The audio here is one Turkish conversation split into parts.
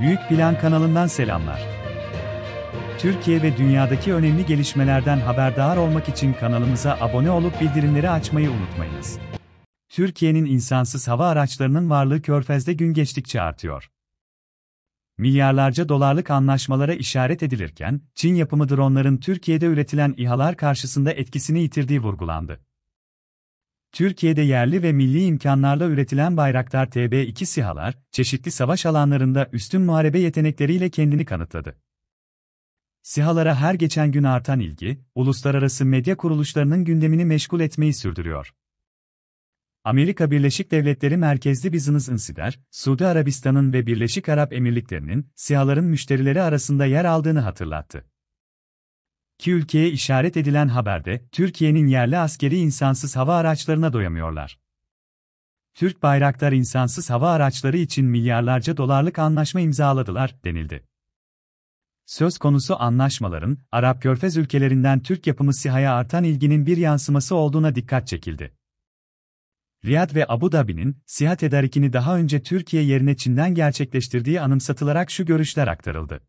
Büyük Plan kanalından selamlar. Türkiye ve dünyadaki önemli gelişmelerden haberdar olmak için kanalımıza abone olup bildirimleri açmayı unutmayınız. Türkiye'nin insansız hava araçlarının varlığı Körfez'de gün geçtikçe artıyor. Milyarlarca dolarlık anlaşmalara işaret edilirken, Çin yapımı dronların Türkiye'de üretilen İHA'lar karşısında etkisini yitirdiği vurgulandı. Türkiye'de yerli ve milli imkanlarla üretilen Bayraktar TB2 SİHA'lar, çeşitli savaş alanlarında üstün muharebe yetenekleriyle kendini kanıtladı. SİHA'lara her geçen gün artan ilgi, uluslararası medya kuruluşlarının gündemini meşgul etmeyi sürdürüyor. Amerika Birleşik Devletleri merkezli Business Insider, Suudi Arabistan'ın ve Birleşik Arap Emirlikleri'nin SİHA'ların müşterileri arasında yer aldığını hatırlattı ki ülkeye işaret edilen haberde, Türkiye'nin yerli askeri insansız hava araçlarına doyamıyorlar. Türk Bayraktar insansız hava araçları için milyarlarca dolarlık anlaşma imzaladılar, denildi. Söz konusu anlaşmaların, Arap Körfez ülkelerinden Türk yapımı SİHA'ya artan ilginin bir yansıması olduğuna dikkat çekildi. Riyad ve Abu Dhabi'nin SİHA tedarikini daha önce Türkiye yerine Çin'den gerçekleştirdiği anımsatılarak şu görüşler aktarıldı.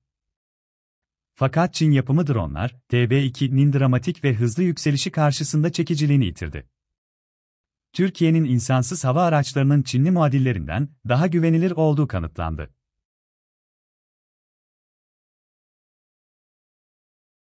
Fakat Çin yapımı dronlar, TB2'nin dramatik ve hızlı yükselişi karşısında çekiciliğini yitirdi. Türkiye'nin insansız hava araçlarının Çinli muadillerinden daha güvenilir olduğu kanıtlandı.